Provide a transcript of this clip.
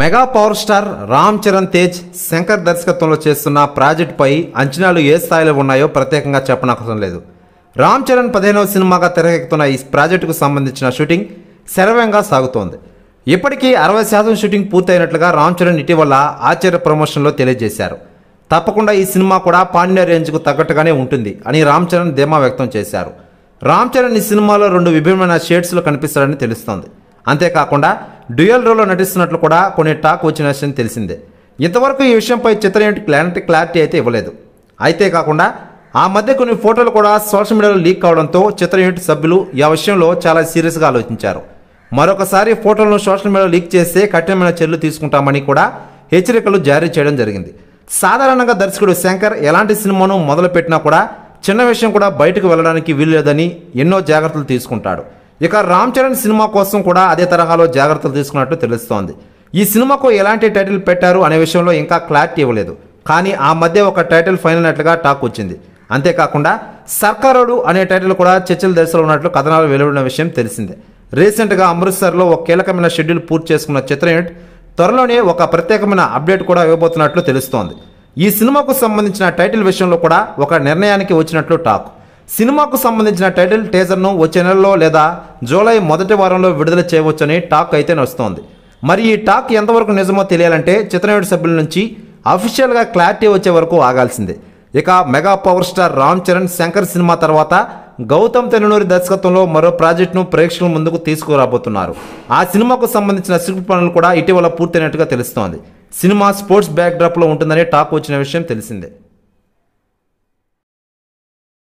mega power star Ram Charan Tej Shankar దర్శకత్వంలో చేస్తున్న ప్రాజెక్టుపై అంచనాలు ఏ స్థాయిలో ఉన్నాయో ప్రత్యేకంగా చెప్పనవసరం లేదు రామ్ చరణ్ పదిహేనవ సినిమాగా తెరకెక్కుతున్న ఈ ప్రాజెక్టుకు సంబంధించిన షూటింగ్ శరవంగా సాగుతోంది ఇప్పటికీ అరవై శాతం షూటింగ్ పూర్తయినట్లుగా రామ్ చరణ్ ఇటీవల ఆశ్చర్య ప్రమోషన్లో తెలియజేశారు తప్పకుండా ఈ సినిమా కూడా పాండ్య రేంజ్కు తగ్గట్టుగానే ఉంటుంది అని రామ్ చరణ్ ధీమా వ్యక్తం చేశారు రామ్ చరణ్ ఈ సినిమాలో రెండు విభిన్నమైన షేడ్స్లో కనిపిస్తారని తెలుస్తోంది అంతేకాకుండా డ్యూయల్ రోల్లో నటిస్తున్నట్లు కూడా కొన్ని టాక్ వచ్చిన విషయం తెలిసిందే ఇంతవరకు ఈ విషయంపై చిత్ర యూనిట్ క్లారిటీ క్లారిటీ అయితే ఇవ్వలేదు అయితే కాకుండా ఆ మధ్య కొన్ని ఫోటోలు కూడా సోషల్ మీడియాలో లీక్ కావడంతో చిత్ర యూనిట్ సభ్యులు ఈ విషయంలో చాలా సీరియస్గా ఆలోచించారు మరొకసారి ఫోటోలను సోషల్ మీడియాలో లీక్ చేస్తే కఠినమైన చర్యలు తీసుకుంటామని కూడా హెచ్చరికలు జారీ చేయడం జరిగింది సాధారణంగా దర్శకుడు శంకర్ ఎలాంటి సినిమాను మొదలుపెట్టినా కూడా చిన్న విషయం కూడా బయటకు వెళ్ళడానికి లేదని ఎన్నో జాగ్రత్తలు తీసుకుంటాడు ఇక రామ్ చరణ్ సినిమా కోసం కూడా అదే తరహాలో జాగ్రత్తలు తీసుకున్నట్టు తెలుస్తోంది ఈ సినిమాకు ఎలాంటి టైటిల్ పెట్టారు అనే విషయంలో ఇంకా క్లారిటీ ఇవ్వలేదు కానీ ఆ మధ్య ఒక టైటిల్ ఫైనల్ అయినట్లుగా టాక్ వచ్చింది అంతేకాకుండా సర్కారోడు అనే టైటిల్ కూడా చర్చల దశలో ఉన్నట్లు కథనాలు వెలువడిన విషయం తెలిసిందే రీసెంట్గా అమృత్సర్లో ఒక కీలకమైన షెడ్యూల్ పూర్తి చేసుకున్న చిత్ర యూనిట్ త్వరలోనే ఒక ప్రత్యేకమైన అప్డేట్ కూడా ఇవ్వబోతున్నట్లు తెలుస్తోంది ఈ సినిమాకు సంబంధించిన టైటిల్ విషయంలో కూడా ఒక నిర్ణయానికి వచ్చినట్లు టాక్ సినిమాకు సంబంధించిన టైటిల్ టీజర్ను వచ్చే నెలలో లేదా జూలై మొదటి వారంలో విడుదల చేయవచ్చని టాక్ అయితే నడుస్తోంది మరి ఈ టాక్ ఎంతవరకు నిజమో తెలియాలంటే చిత్రనేడు సభ్యుల నుంచి అఫీషియల్గా క్లారిటీ వచ్చే వరకు ఆగాల్సిందే ఇక mega power star Ram Charan Shankar cinema తర్వాత గౌతమ్ తెలునూరి దర్శకత్వంలో మరో ప్రాజెక్టును ప్రేక్షకుల ముందుకు తీసుకురాబోతున్నారు ఆ సినిమాకు సంబంధించిన స్క్రిప్ట్ పనులు కూడా ఇటీవల పూర్తయినట్టుగా తెలుస్తోంది సినిమా స్పోర్ట్స్ బ్యాక్డ్రాప్లో ఉంటుందని టాక్ వచ్చిన విషయం తెలిసిందే